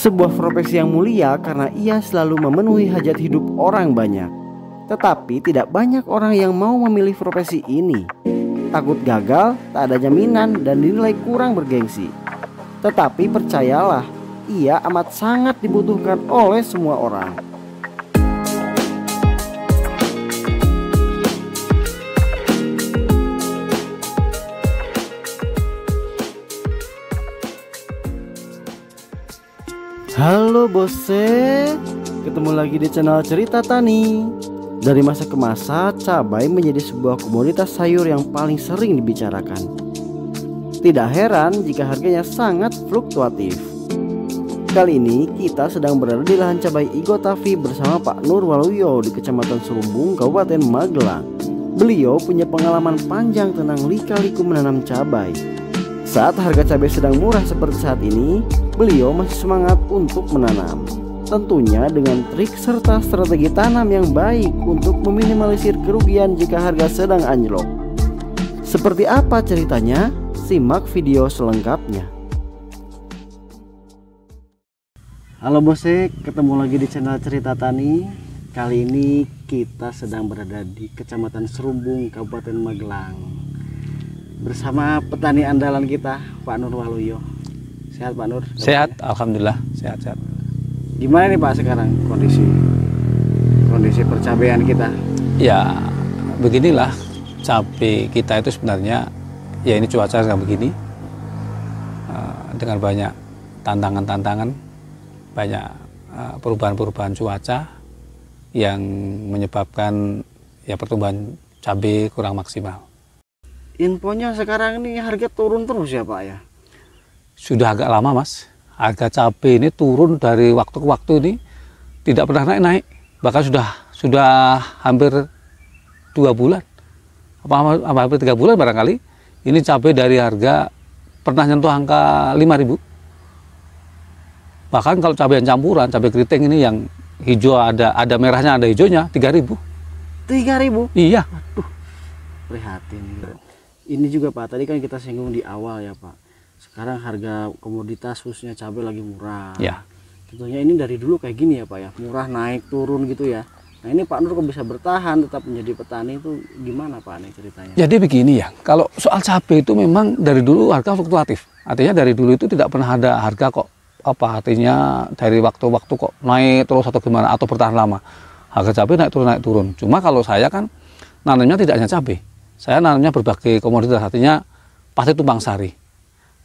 sebuah profesi yang mulia karena ia selalu memenuhi hajat hidup orang banyak. Tetapi tidak banyak orang yang mau memilih profesi ini. Takut gagal, tak ada jaminan, dan dinilai kurang bergengsi. Tetapi percayalah, ia amat sangat dibutuhkan oleh semua orang. Halo Bose, ketemu lagi di channel Cerita Tani. Dari masa ke masa, cabai menjadi sebuah komoditas sayur yang paling sering dibicarakan. Tidak heran jika harganya sangat fluktuatif. Kali ini kita sedang berada di lahan cabai Igotavi bersama Pak Nur Waluyo di Kecamatan Serumbung, Kabupaten Magelang. Beliau punya pengalaman panjang tentang lika-liku menanam cabai. Saat harga cabai sedang murah seperti saat ini, beliau masih semangat untuk menanam. Tentunya dengan trik serta strategi tanam yang baik untuk meminimalisir kerugian jika harga sedang anjlok. Seperti apa ceritanya? Simak video selengkapnya. Halo Bosek, ketemu lagi di channel Cerita Tani. Kali ini kita sedang berada di Kecamatan Serumbung, Kabupaten Magelang. Bersama petani andalan kita, Pak Nur Waluyo. Sehat Pak Nur? Sehat, ya? alhamdulillah sehat sehat. Gimana nih Pak sekarang kondisi kondisi percabean kita? Ya beginilah cabai kita itu sebenarnya ya ini cuaca nggak begini ah, dengan banyak tantangan-tantangan, banyak ah, perubahan-perubahan cuaca yang menyebabkan ya pertumbuhan cabai kurang maksimal. Infonya sekarang ini harga turun terus ya Pak ya? sudah agak lama mas. Harga cabai ini turun dari waktu ke waktu ini tidak pernah naik-naik. Bahkan sudah sudah hampir dua bulan, apa, apa hampir tiga bulan barangkali. Ini cabai dari harga pernah nyentuh angka lima ribu Bahkan kalau cabai yang campuran, cabai keriting ini yang hijau ada ada merahnya ada hijaunya tiga ribu tiga ribu Iya. Aduh. Prihatin. Ini juga Pak, tadi kan kita singgung di awal ya Pak sekarang harga komoditas khususnya cabai lagi murah. Ya. Tentunya ini dari dulu kayak gini ya Pak ya, murah naik turun gitu ya. Nah ini Pak Nur kok bisa bertahan tetap menjadi petani itu gimana Pak nih ceritanya? Jadi begini ya, kalau soal cabai itu memang dari dulu harga fluktuatif. Artinya dari dulu itu tidak pernah ada harga kok apa artinya dari waktu-waktu kok naik terus atau gimana atau bertahan lama. Harga cabai naik turun naik turun. Cuma kalau saya kan nanamnya tidak hanya cabai. Saya nanamnya berbagai komoditas artinya pasti tumpang sari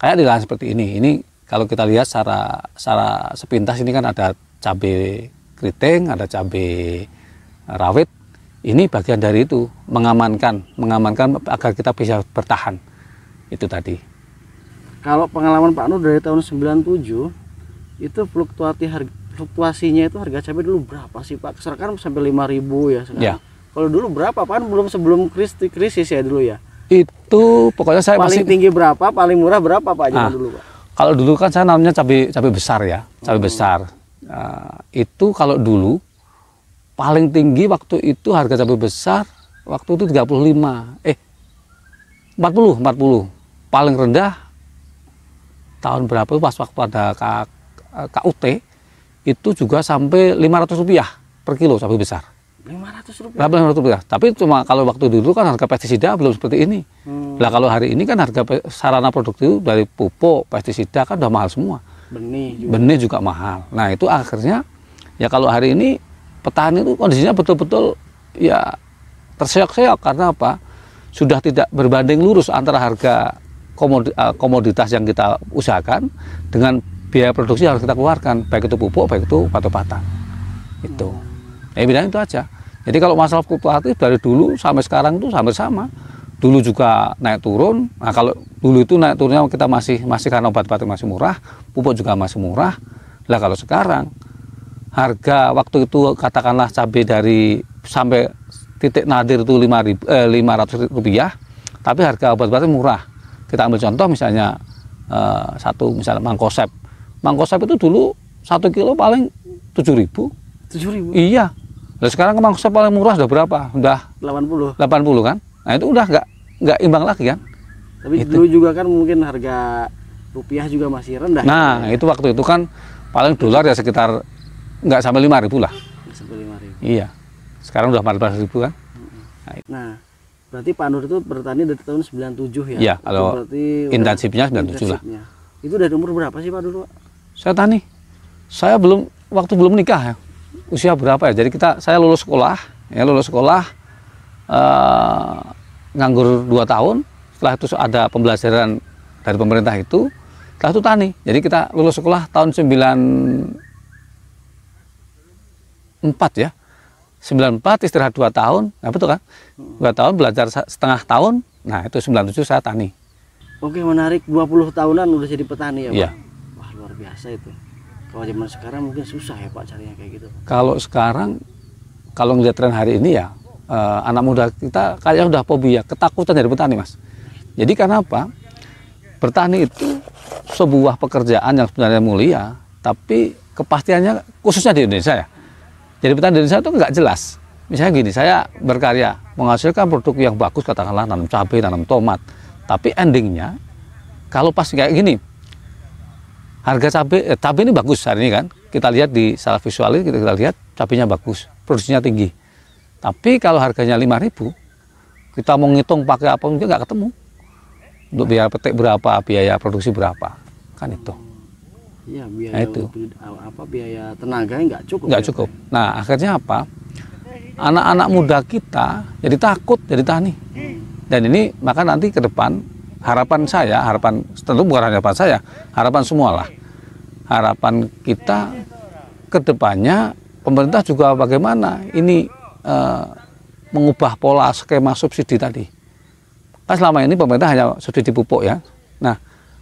kayak di lahan seperti ini ini kalau kita lihat secara secara sepintas ini kan ada cabai keriting ada cabai rawit ini bagian dari itu mengamankan mengamankan agar kita bisa bertahan itu tadi kalau pengalaman Pak Nur dari tahun 97 itu fluktuasi harga fluktuasinya itu harga cabai dulu berapa sih Pak? Sekarang kan sampai 5000 ya sekarang. Ya. Kalau dulu berapa? Pak kan belum sebelum krisis, krisis ya dulu ya. Itu pokoknya saya paling masih, tinggi berapa, paling murah berapa Pak nah, dulu Pak? Kalau dulu kan saya namanya cabai cabai besar ya, cabai hmm. besar. Uh, itu kalau dulu paling tinggi waktu itu harga cabai besar waktu itu 35 eh 40 40 paling rendah tahun berapa pas waktu ada KUT itu juga sampai 500 rupiah per kilo cabai besar 500 rupiah. rupiah. Tapi cuma kalau waktu dulu kan harga pestisida belum seperti ini. Hmm. Nah kalau hari ini kan harga sarana produktif dari pupuk, pestisida kan udah mahal semua. Benih juga. Benih juga mahal. Nah itu akhirnya ya kalau hari ini petani itu kondisinya betul-betul ya terseok-seok karena apa? Sudah tidak berbanding lurus antara harga eh, komoditas yang kita usahakan dengan biaya produksi yang harus kita keluarkan baik itu pupuk baik itu patah patah Itu. Hmm. Ya itu aja. Jadi kalau masalah fluktuatif dari dulu sampai sekarang itu sama sama. Dulu juga naik turun. Nah kalau dulu itu naik turunnya kita masih masih karena obat obatnya masih murah, pupuk juga masih murah. Lah kalau sekarang harga waktu itu katakanlah cabai dari sampai titik nadir itu lima eh, rupiah, tapi harga obat obatnya murah. Kita ambil contoh misalnya eh, satu misalnya mangkosep. Mangkosep itu dulu satu kilo paling tujuh ribu. Tujuh ribu. Iya, Nah, sekarang mangsa paling murah sudah berapa? Sudah 80. 80 kan? Nah, itu udah nggak nggak imbang lagi kan? Tapi itu. dulu juga kan mungkin harga rupiah juga masih rendah. Nah, ya. itu waktu itu kan paling dolar ya sekitar nggak sampai lima ribu lah. Sampai ribu. Iya. Sekarang udah 14 ribu kan? Nah, berarti Pak Nur itu bertani dari tahun 97 ya? Iya, kalau berarti intensifnya 97 lah. Itu dari umur berapa sih Pak dulu, Saya tani. Saya belum waktu belum nikah ya usia berapa ya jadi kita saya lulus sekolah ya lulus sekolah uh, nganggur 2 tahun setelah itu ada pembelajaran dari pemerintah itu setelah itu tani jadi kita lulus sekolah tahun 94 ya 94 istirahat 2 tahun nah betul kan 2 tahun belajar setengah tahun nah itu 97 saya tani oke menarik 20 tahunan udah jadi petani ya Pak iya. wah luar biasa itu kalau zaman sekarang mungkin susah ya Pak carinya kayak gitu. Kalau sekarang, kalau ngeliat tren hari ini ya, eh, anak muda kita kayaknya udah fobia, ya, ketakutan dari petani mas. Jadi karena apa? Bertani itu sebuah pekerjaan yang sebenarnya mulia, tapi kepastiannya khususnya di Indonesia ya. Jadi petani di Indonesia itu nggak jelas. Misalnya gini, saya berkarya menghasilkan produk yang bagus, katakanlah tanam cabai, tanam tomat, tapi endingnya kalau pas kayak gini, Harga cabai, eh, cabai ini bagus hari ini kan. Kita lihat di salah ini kita, kita lihat cabainya bagus, produksinya tinggi. Tapi kalau harganya 5000 kita mau ngitung pakai apa mungkin nggak ketemu. Untuk biaya petik berapa, biaya produksi berapa, kan itu. Iya, biaya nah, itu. Eh, apa biaya tenaganya nggak cukup. Nggak ya. cukup. Nah, akhirnya apa? Anak-anak muda kita jadi takut jadi tani. Dan ini maka nanti ke depan harapan saya, harapan tentu bukan harapan saya, harapan semualah. Harapan kita ke depannya pemerintah juga bagaimana ini e, mengubah pola skema subsidi tadi. Kan selama ini pemerintah hanya subsidi pupuk ya. Nah,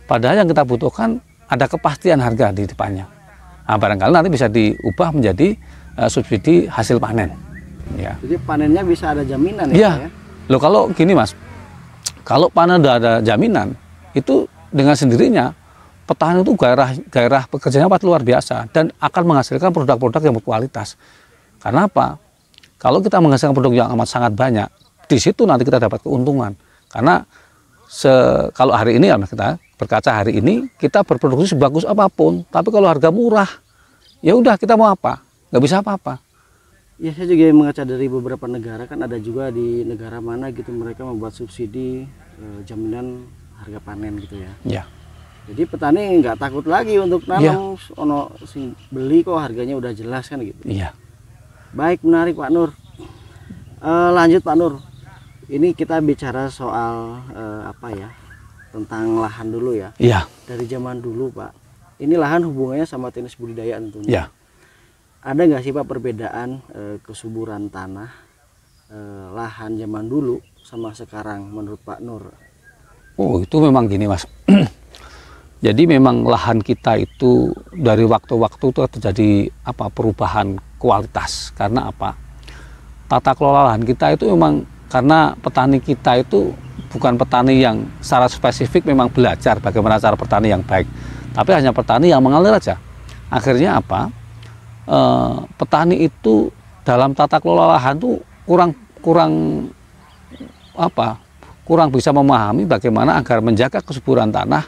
padahal yang kita butuhkan ada kepastian harga di depannya. Nah, barangkali nanti bisa diubah menjadi e, subsidi hasil panen. Ya. Jadi panennya bisa ada jaminan ya? Iya. Ya? Loh kalau gini mas, kalau panen sudah ada jaminan, itu dengan sendirinya petani itu gairah gairah pekerjaannya pasti luar biasa dan akan menghasilkan produk-produk yang berkualitas. Karena apa? Kalau kita menghasilkan produk yang amat sangat banyak, di situ nanti kita dapat keuntungan. Karena se, kalau hari ini ya kita berkaca hari ini kita berproduksi sebagus apapun, tapi kalau harga murah, ya udah kita mau apa? Gak bisa apa-apa. Ya saya juga mengaca dari beberapa negara kan ada juga di negara mana gitu mereka membuat subsidi eh, jaminan harga panen gitu ya. Ya. Jadi petani nggak takut lagi untuk ya. nanam ya. ono sing beli kok harganya udah jelas kan gitu. Iya. Baik menarik Pak Nur. E, lanjut Pak Nur. Ini kita bicara soal e, apa ya? Tentang lahan dulu ya. Iya. Dari zaman dulu Pak. Ini lahan hubungannya sama tenis budidaya tentunya. Iya ada nggak sih pak perbedaan e, kesuburan tanah e, lahan zaman dulu sama sekarang menurut Pak Nur? Oh itu memang gini mas. Jadi memang lahan kita itu dari waktu-waktu itu terjadi apa perubahan kualitas karena apa tata kelola lahan kita itu memang karena petani kita itu bukan petani yang secara spesifik memang belajar bagaimana cara petani yang baik, tapi hanya petani yang mengalir aja. Akhirnya apa? eh, petani itu dalam tata kelola lahan tuh kurang kurang apa kurang bisa memahami bagaimana agar menjaga kesuburan tanah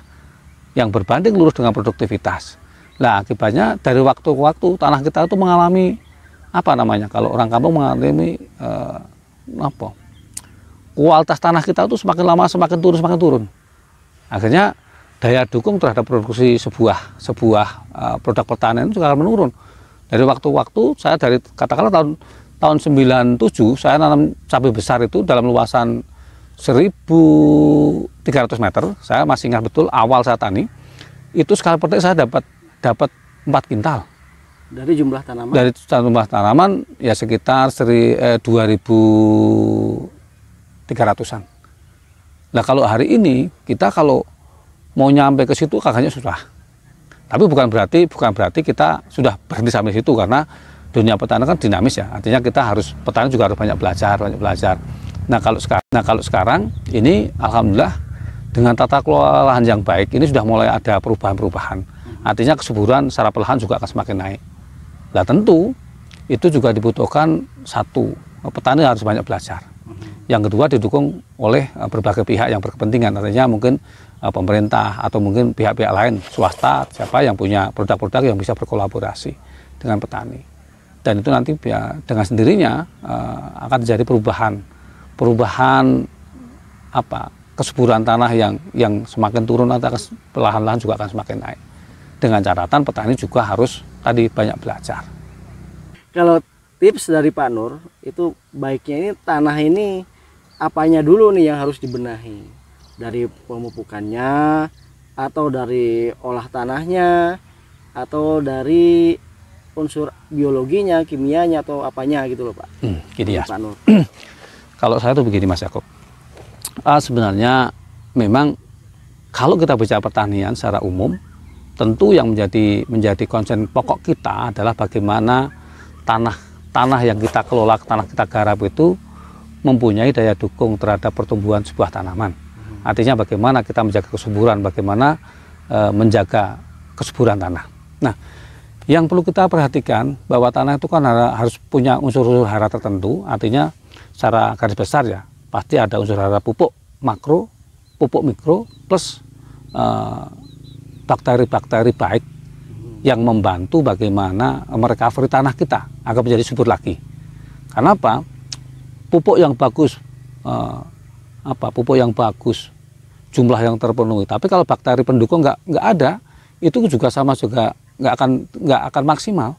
yang berbanding lurus dengan produktivitas. Nah akibatnya dari waktu ke waktu tanah kita itu mengalami apa namanya kalau orang kampung mengalami eh, apa kualitas tanah kita itu semakin lama semakin turun semakin turun. Akhirnya daya dukung terhadap produksi sebuah sebuah uh, produk pertanian itu juga akan menurun. Dari waktu-waktu saya dari katakanlah tahun tahun 97 saya nanam cabai besar itu dalam luasan 1300 meter. Saya masih ingat betul awal saya tani. Itu sekali petik saya dapat dapat 4 kintal. Dari jumlah tanaman? Dari jumlah tanaman ya sekitar seri, eh, 2.300-an. Nah kalau hari ini kita kalau mau nyampe ke situ kakaknya susah. Tapi bukan berarti bukan berarti kita sudah berhenti sampai situ karena dunia petani kan dinamis ya. Artinya kita harus petani juga harus banyak belajar, banyak belajar. Nah, kalau sekarang nah kalau sekarang ini alhamdulillah dengan tata kelola lahan yang baik ini sudah mulai ada perubahan-perubahan. Hmm. Artinya kesuburan secara perlahan juga akan semakin naik. Nah, tentu itu juga dibutuhkan satu petani harus banyak belajar. Hmm. Yang kedua didukung oleh eh, berbagai pihak yang berkepentingan. Artinya mungkin Eh, pemerintah atau mungkin pihak-pihak lain swasta siapa yang punya produk-produk yang bisa berkolaborasi dengan petani dan itu nanti ya, dengan sendirinya uh, akan terjadi perubahan perubahan apa kesuburan tanah yang yang semakin turun atau perlahan-lahan juga akan semakin naik dengan catatan petani juga harus tadi banyak belajar kalau tips dari Pak Nur itu baiknya ini tanah ini apanya dulu nih yang harus dibenahi dari pemupukannya atau dari olah tanahnya atau dari unsur biologinya, kimianya atau apanya gitu loh Pak. Hmm, gitu ya. Pak Nur. kalau saya tuh begini Mas Yakob. Uh, sebenarnya memang kalau kita bicara pertanian secara umum, tentu yang menjadi menjadi konsen pokok kita adalah bagaimana tanah tanah yang kita kelola, tanah kita garap itu mempunyai daya dukung terhadap pertumbuhan sebuah tanaman. Artinya bagaimana kita menjaga kesuburan, bagaimana e, menjaga kesuburan tanah. Nah, yang perlu kita perhatikan bahwa tanah itu kan harus punya unsur-unsur hara tertentu, artinya secara garis besar ya, pasti ada unsur hara pupuk makro, pupuk mikro, plus eh, bakteri-bakteri baik yang membantu bagaimana merecovery tanah kita agar menjadi subur lagi. Kenapa? Pupuk yang bagus, eh, apa pupuk yang bagus, jumlah yang terpenuhi. Tapi kalau bakteri pendukung nggak nggak ada, itu juga sama juga nggak akan nggak akan maksimal.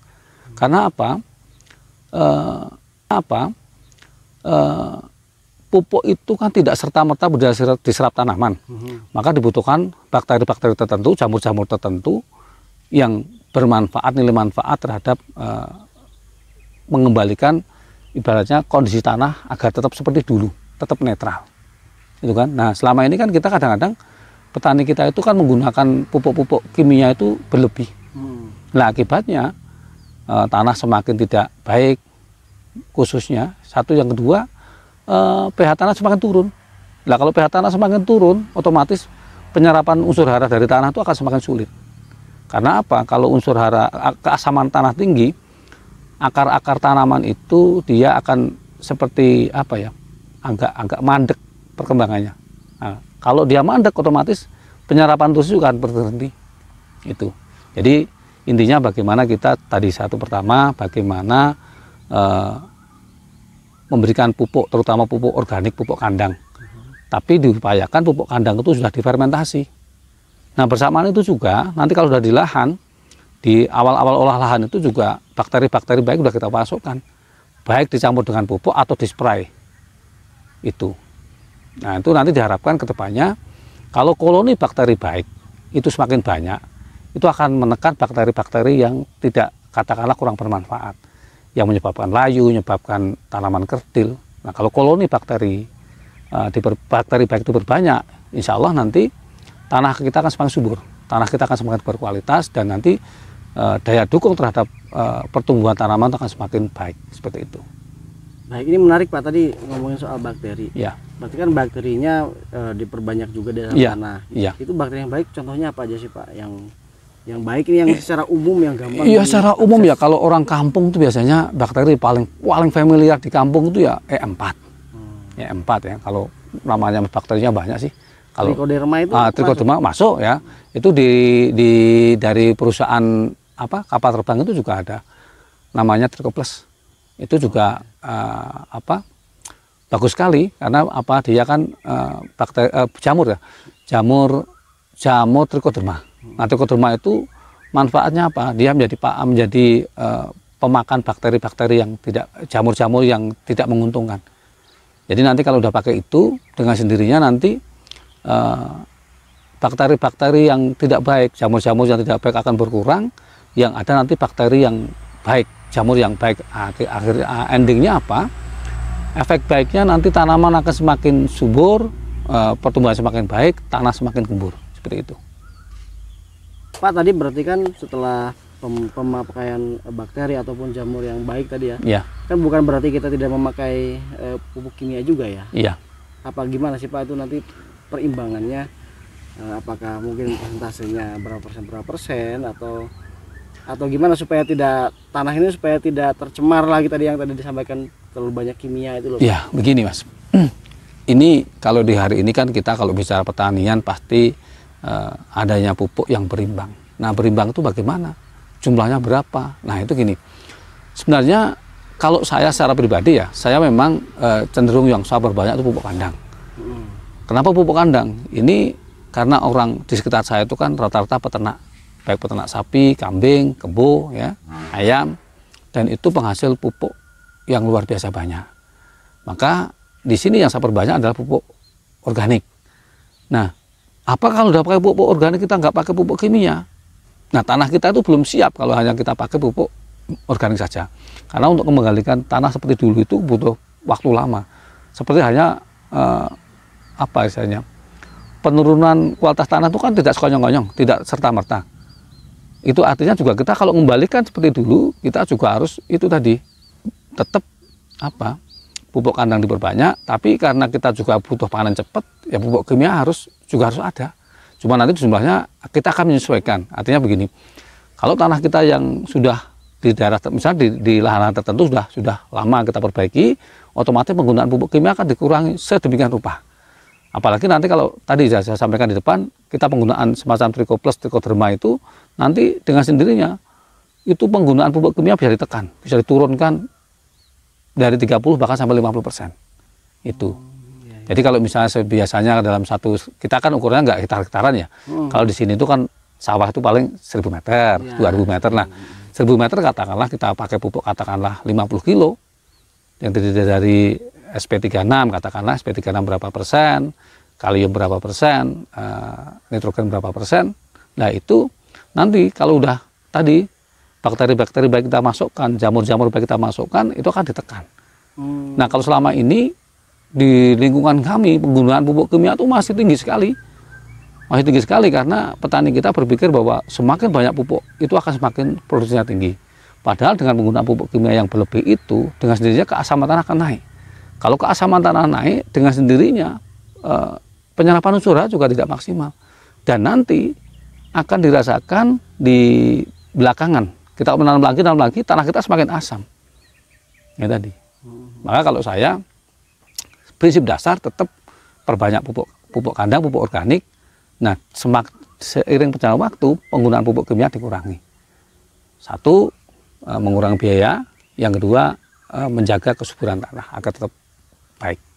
Karena apa? Eh, apa? Eh, pupuk itu kan tidak serta merta berdasarkan diserap tanaman. Mm-hmm. Maka dibutuhkan bakteri-bakteri tertentu, jamur-jamur tertentu yang bermanfaat nilai manfaat terhadap eh, mengembalikan ibaratnya kondisi tanah agar tetap seperti dulu, tetap netral itu kan nah selama ini kan kita kadang-kadang petani kita itu kan menggunakan pupuk-pupuk kimia itu berlebih hmm. nah akibatnya e, tanah semakin tidak baik khususnya satu yang kedua e, pH tanah semakin turun nah kalau pH tanah semakin turun otomatis penyerapan unsur hara dari tanah itu akan semakin sulit karena apa kalau unsur hara keasaman tanah tinggi akar-akar tanaman itu dia akan seperti apa ya agak agak mandek perkembangannya. Nah, kalau dia mandek otomatis penyerapan juga akan berhenti. Itu. Jadi intinya bagaimana kita tadi satu pertama bagaimana eh, memberikan pupuk terutama pupuk organik, pupuk kandang. Tapi diupayakan pupuk kandang itu sudah difermentasi. Nah, bersamaan itu juga nanti kalau sudah di lahan di awal-awal olah lahan itu juga bakteri-bakteri baik sudah kita masukkan. Baik dicampur dengan pupuk atau dispray. Itu. Nah itu nanti diharapkan kedepannya kalau koloni bakteri baik itu semakin banyak, itu akan menekan bakteri-bakteri yang tidak katakanlah kurang bermanfaat, yang menyebabkan layu, menyebabkan tanaman kerdil. Nah kalau koloni bakteri eh, di bakteri baik itu berbanyak, insya Allah nanti tanah kita akan semakin subur, tanah kita akan semakin berkualitas dan nanti eh, daya dukung terhadap eh, pertumbuhan tanaman akan semakin baik seperti itu. Baik, nah, ini menarik Pak tadi ngomongin soal bakteri. Ya. Berarti kan bakterinya e, diperbanyak juga di dalam ya. tanah. Ya. Itu bakteri yang baik contohnya apa aja sih Pak yang yang baik ini yang secara umum yang gampang. Iya, secara umum ya kalau orang kampung tuh biasanya bakteri paling paling familiar di kampung itu ya E4. Hmm. E4 ya kalau namanya bakterinya banyak sih. Kalau trichoderma itu uh, Trichoderma masuk? masuk ya. Itu di di dari perusahaan apa kapal terbang itu juga ada namanya Trichoplus itu juga uh, apa bagus sekali karena apa dia kan uh, eh, bakteri, uh, eh, jamur ya jamur jamur trichoderma nah trichoderma itu manfaatnya apa dia menjadi pak menjadi uh, pemakan bakteri-bakteri yang tidak jamur-jamur yang tidak menguntungkan jadi nanti kalau udah pakai itu dengan sendirinya nanti uh, bakteri-bakteri yang tidak baik jamur-jamur yang tidak baik akan berkurang yang ada nanti bakteri yang baik jamur yang baik. Ah, akhir, akhir ah, endingnya apa? Efek baiknya nanti tanaman akan semakin subur, eh, pertumbuhan semakin baik, tanah semakin gembur. Seperti itu. Pak tadi berarti kan setelah pem pemakaian bakteri ataupun jamur yang baik tadi ya, ya. kan bukan berarti kita tidak memakai e, pupuk kimia juga ya? Iya. Apa gimana sih Pak itu nanti perimbangannya? E, apakah mungkin persentasenya berapa persen berapa persen atau atau gimana supaya tidak tanah ini supaya tidak tercemar lagi tadi yang tadi disampaikan terlalu banyak kimia itu loh. Ya, begini Mas. Hmm. Ini kalau di hari ini kan kita kalau bicara pertanian pasti uh, adanya pupuk yang berimbang. Nah, berimbang itu bagaimana? Jumlahnya berapa? Nah, itu gini. Sebenarnya kalau saya secara pribadi ya, saya memang uh, cenderung yang sabar banyak itu pupuk kandang. Hmm. Kenapa pupuk kandang? Ini karena orang di sekitar saya itu kan rata-rata peternak baik peternak sapi, kambing, kebo, ya, ayam, dan itu penghasil pupuk yang luar biasa banyak. Maka di sini yang saya perbanyak adalah pupuk organik. Nah, apa kalau udah pakai pupuk organik kita nggak pakai pupuk kimia? Nah, tanah kita itu belum siap kalau hanya kita pakai pupuk organik saja. Karena untuk mengembalikan tanah seperti dulu itu butuh waktu lama. Seperti hanya eh, apa istilahnya? Penurunan kualitas tanah itu kan tidak sekonyong-konyong, tidak serta-merta itu artinya juga kita kalau membalikkan seperti dulu kita juga harus itu tadi tetap apa pupuk kandang diperbanyak tapi karena kita juga butuh panen cepat ya pupuk kimia harus juga harus ada cuma nanti jumlahnya kita akan menyesuaikan artinya begini kalau tanah kita yang sudah di daerah misalnya di, di lahan-lahan tertentu sudah sudah lama kita perbaiki otomatis penggunaan pupuk kimia akan dikurangi sedemikian rupa apalagi nanti kalau tadi saya sampaikan di depan kita penggunaan semacam trikoplus trikoderma itu nanti dengan sendirinya itu penggunaan pupuk kimia bisa ditekan, bisa diturunkan dari 30 bahkan sampai 50 persen. Itu. Jadi kalau misalnya biasanya dalam satu, kita kan ukurannya nggak hektar-hektaran ya. Hmm. Kalau di sini itu kan sawah itu paling 1000 meter, ya. 2000 meter. Nah, 1000 meter katakanlah kita pakai pupuk katakanlah 50 kilo yang terdiri dari SP36 katakanlah SP36 berapa persen, kalium berapa persen, eh, nitrogen berapa persen. Nah, itu Nanti kalau udah tadi bakteri-bakteri baik kita masukkan, jamur-jamur baik kita masukkan, itu akan ditekan. Hmm. Nah kalau selama ini di lingkungan kami penggunaan pupuk kimia itu masih tinggi sekali, masih tinggi sekali karena petani kita berpikir bahwa semakin banyak pupuk itu akan semakin produksinya tinggi. Padahal dengan penggunaan pupuk kimia yang berlebih itu dengan sendirinya keasaman tanah akan naik. Kalau keasaman tanah naik dengan sendirinya eh, penyerapan unsur juga tidak maksimal. Dan nanti akan dirasakan di belakangan. Kita menanam lagi, menanam lagi, tanah kita semakin asam. Ya tadi. Maka kalau saya prinsip dasar tetap perbanyak pupuk pupuk kandang, pupuk organik. Nah, semak, seiring perjalanan waktu penggunaan pupuk kimia dikurangi. Satu, eh, mengurangi biaya. Yang kedua, eh, menjaga kesuburan tanah agar tetap baik.